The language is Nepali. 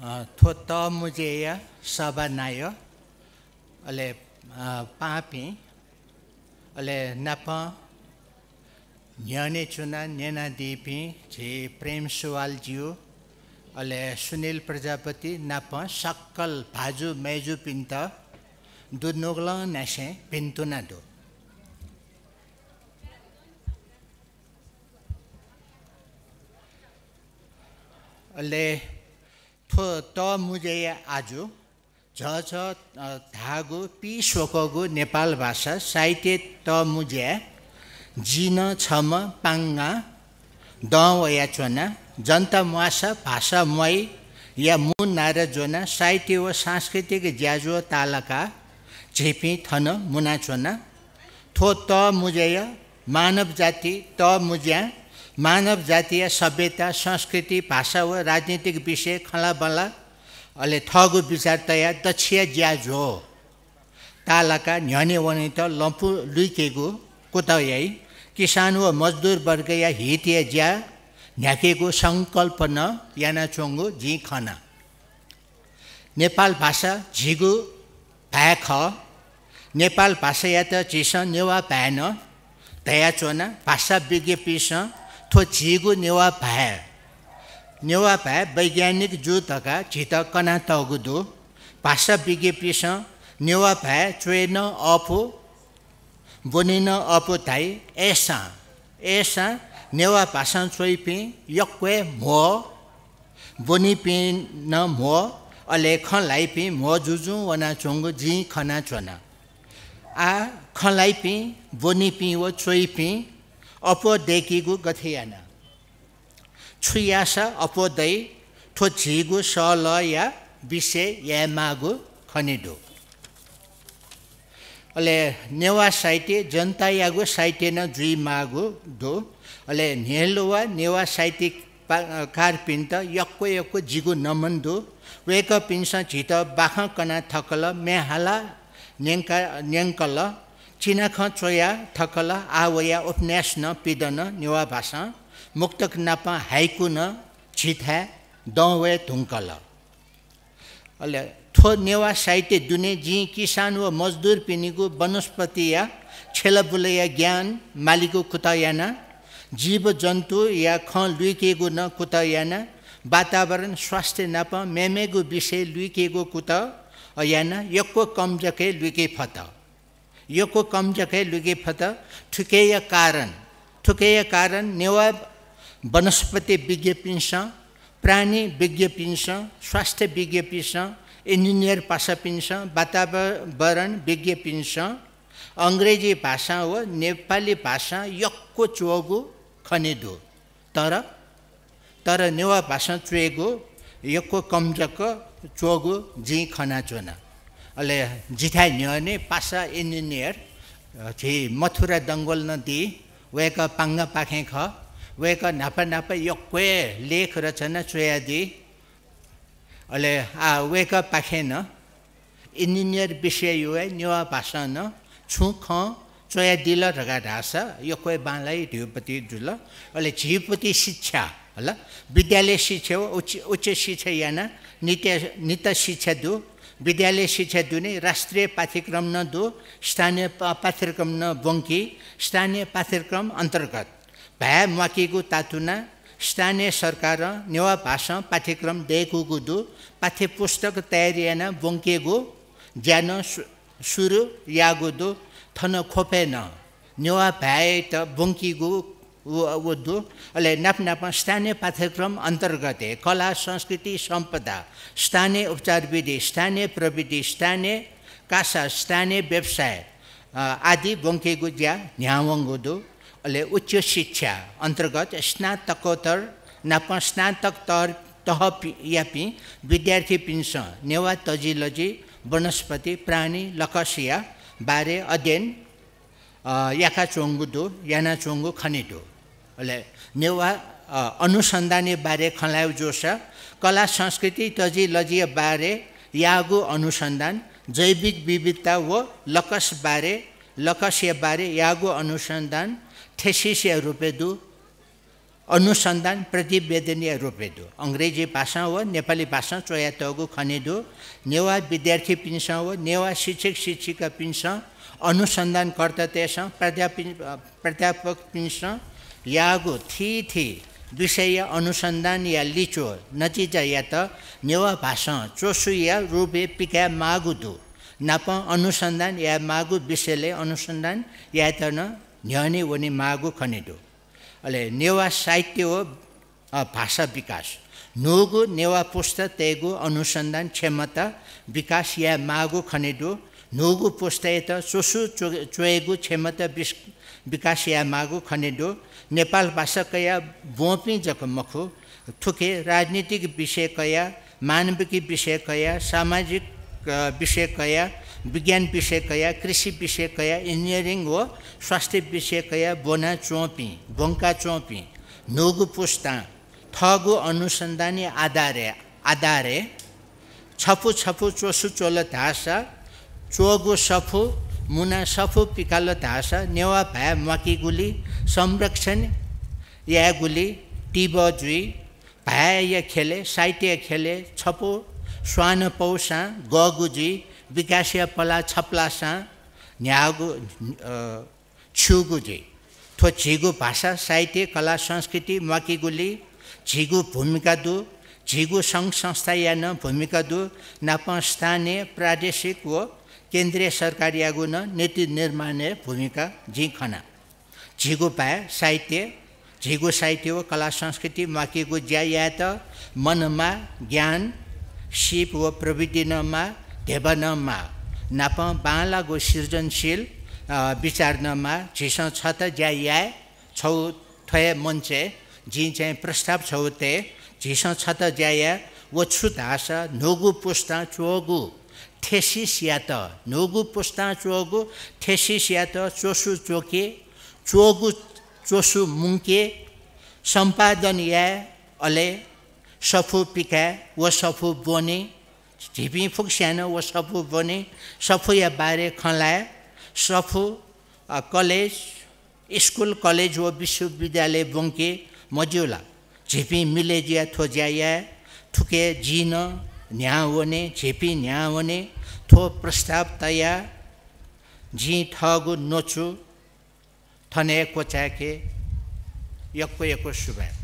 थोत मुजेय सबनायो, अले पापी अले नप न्याने चुना नेना दीपी झे प्रेम सुवाल ज्यू अले सुनिल प्रजापति नाप सक्कल भाजु मेजु पिन्त दुनोग्ल न्यासे पिन्तुना दो अले त मुजय आज झ छ धागो पी सोकगो नेपाल भाषा साहित्य त मुज्या जिन छम पाङ्गा द वया चोना जनता मुआसा भाषा मै या मुन नारा जोना साहित्य वा सांस्कृतिक ज्याजो तालका झेपी थन मुना चोना थो त मुजेया मानव जाति त मुज्या मानव जातीय सभ्यता संस्कृति भाषा वा राजनीतिक विषय खला खलाबला अहिले ठगु विचार तया दक्षिया ज्याज हो तालाका न्यने वने त लम्फु लुइकेको याई किसान वा मजदुर वर्ग या हित या ज्या न्याकेको सङ्कल्प न यानाचोङ्गो जी खना नेपाल भाषा झिगु भ्या ख नेपाल भाषा या त चिस नेवा तया धयाचोना भाषा विज्ञ पिस थो छिगु नेवा भ्या नेवा भ्या वैज्ञानिक जु तका झित कना तगु दु भाषा विज्ञपिस नेवा भ्या चुएन अफु बोनिन अपो धाइ एसा एसा नेवा भाषा छोइ पि यक्वे म बोनि पि न म अले खलाई पि म जुजु वना चोङ्गु जी खना चोना आ खलाई पि बोनि पि व चोइ पि अपो देखिगु गथियान छुयास ठो ठो स ल या विषे या मागु खनिडु अले नेवा साहित्य जनता यागु साइटे न जुई मागु डो अले नेलुवा नेवा कार पिन्त यक्को यक्को जिगु नमन दो वेक पिन्स झित बाख कना थकल मेहाला नेंका नेङ्कल Cina उपन्यास न Awaya, न नेवा भाषा मुक्तक नापा हाइकु न छिथा दवे धुङ्कल अल थो नेवा साहित्य दुने जी किसान व मजदुर पिनीको वनस्पति या छेलबुल या ज्ञान मालिको कुतायाना जीव जन्तु या ख लुइकेको न कुतयाना वातावरण स्वास्थ्य नाप मेमेको विषय लुइकेको कुत अयाना यक्को कमजके लुइके फत कम kamjake लुगे फत ठुकेय कारण ठुकेय कारण नेवा वनस्पति विज्ञपिन्छ प्राणी विज्ञपिन्छ स्वास्थ्य विज्ञपिन्छ इन्जिनियर भाषा पिन्छ वातावरण विज्ञपिन्छ अङ्ग्रेजी भाषा हो नेपाली भाषा यक्को चुगो खनेदो तर तर नेवा भाषा चुहेको यक्को कमजक चुगो जी खना चोना अहिले न्यने पासा इन्जिनियर थि मथुरा दङ्गोल नदी वेक पाङ पाङ्ग पाखे वेक नापा नापा यो कोही लेख रचना चोया आ वेक पाखे न इन्जिनियर विषय यो है न्युवा भाषा न छु ख चोया दिल रगा ढास यो कोही बाँलाई धुपति जुल अहिले झ्युपति शिक्षा होला विद्यालय शिक्षा उच्च उच्च शिक्षा याना नित्य नित्य शिक्षा दु विद्यालय शिक्षा दिने राष्ट्रिय पाठ्यक्रम न दो स्थानीय पाठ्यक्रम न बङ्की स्थानीय पाठ्यक्रम अन्तर्गत भाया मकीको तातुना स्थानीय सरकार नेवा भाषा पाठ्यक्रम दिएको दो पाठ्य पुस्तक तयारियान बङ्केको ज्यान सुरु यागो दो थन खोपेन नेवा भ्याए त बङ्कीको दु अहिले नापमा स्थानीय पाठ्यक्रम अन्तर्गत कला संस्कृति सम्पदा स्थानीय उपचार विधि स्थानीय प्रविधि स्थानीय कासा स्थानीय व्यवसाय आदि बङ्केगुज्या दु अहिले उच्च शिक्षा अन्तर्गत स्नातकोत्तर नापमा स्नातक तह तह यापी विद्यार्थी पिन्स नेवा तजिलजी वनस्पति प्राणी लकसिया बारे अध्ययन याका दु याना चोङ्गु खनेटो नेवा नेवा बारे खलाउ जोस कला संस्कृति तजी लजिय बारे यागु अनुसन्धान जैविक विविधता व लकस बारे लकस्य बारे यागु अनुसन्धान थेसिसिया दु अनुसन्धान प्रतिवेदनीय दु अङ्ग्रेजी भाषा हो नेपाली भाषा चोया तगु दु नेवा विद्यार्थी पिन्स हो नेवा शिक्षक शिक्षिका पिन्स अनुसन्धानकर्ता तेस प्राध्यापि प्राध्यापक पिन्स यागु थी थी विषय अनुसन्धान या लिचो नतिजा या त नेवा भाषा चोसु या रूपे पिका मागु दु नाप अनुसन्धान या मागु विषयले अनुसन्धान या त न न्यने वने मागु खनेडो अहिले नेवा साहित्य हो भाषा विकास नोगु नेवा पुस्तक तेगु अनुसन्धान क्षमता विकास या मागु खनेडो नोगु पुस्तक त चोसु चो चोएगु क्षमता विकास या मागु खनेडो नेपाल भाषा कया बोपी जक मखो थुके राजनीतिक विषय कया मानविक विषय कया सामाजिक विषय कया विज्ञान विषय कया कृषि विषय कया इन्जिनियरिङ हो स्वास्थ्य विषय कया बोना चोपी बोङ्का चोपी नोगु पुस्ता थगु अनुसन्धानी आधारे आधारे छपु छपु चोसु चोल धासा चोगु सफु मुना सफु पिकालो धास नेवा भा मकी गुली संरक्षण या गुली टिब जुई भाया खेले साहित्य खेले छपो स्वान पौसा गगुजी विकासिया पला छप्लासा न्यागु छुगुजी थो झिगु भाषा साहित्य कला संस्कृति मकीगुली झिगु भूमिका दु झिगु सङ्घ संस्था या न भूमिका दु नाप स्थानीय प्रादेशिक व केन्द्रीय सरकारी आगुन नीति निर्माण भूमिका झिखना झिगो पाए साहित्य झिगो साहित्य व कला संस्कृति माकिएको ज्यायात मनमा ज्ञान सिप व प्रविधि नमा नमा नाप बालाको सृजनशील विचार नमा झिस छत ज्याया छौ थय मञ्चे जी चाहिँ प्रस्ताव छौते झिस छत ज्याया व छुत हाँस नोगु पुस्ता चोगु थेसिस त नोगु पुस्ता चोगु थेसिस त चोसु चोके चोगु चोसु मुङ्के सम्पादन या अले सफु पिका व सफु बोने झिपी फुक्स्यानो व सफु बोने सफु या बारे खलाए सफु कलेज स्कुल कलेज व विश्वविद्यालय बोङ्के मज्युला झिपी मिलेजिया या थुके जिन न्याउने झेपी न्याउने थो प्रस्ताव तया झि ठगु नोचु थने कोचाके यक्को यक्को सुभाव